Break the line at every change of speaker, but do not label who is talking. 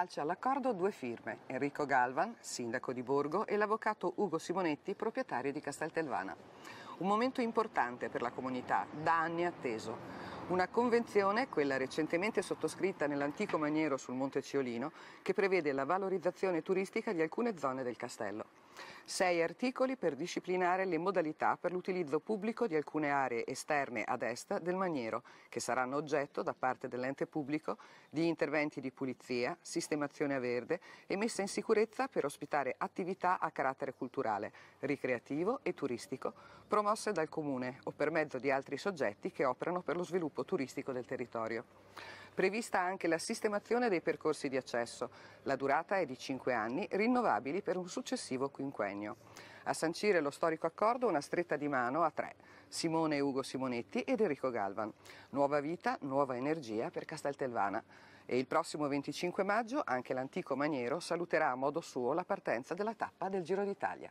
calcia all'accordo due firme, Enrico Galvan, sindaco di Borgo, e l'avvocato Ugo Simonetti, proprietario di Casteltelvana. Un momento importante per la comunità, da anni atteso. Una convenzione, quella recentemente sottoscritta nell'antico maniero sul Monte Ciolino, che prevede la valorizzazione turistica di alcune zone del castello. Sei articoli per disciplinare le modalità per l'utilizzo pubblico di alcune aree esterne ad est del maniero, che saranno oggetto da parte dell'ente pubblico di interventi di pulizia, sistemazione a verde e messa in sicurezza per ospitare attività a carattere culturale, ricreativo e turistico, promosse dal comune o per mezzo di altri soggetti che operano per lo sviluppo sviluppo turistico del territorio. Prevista anche la sistemazione dei percorsi di accesso. La durata è di 5 anni, rinnovabili per un successivo quinquennio. A sancire lo storico accordo una stretta di mano a tre, Simone Ugo Simonetti ed Enrico Galvan. Nuova vita, nuova energia per Casteltelvana. E il prossimo 25 maggio anche l'antico Maniero saluterà a modo suo la partenza della tappa del Giro d'Italia.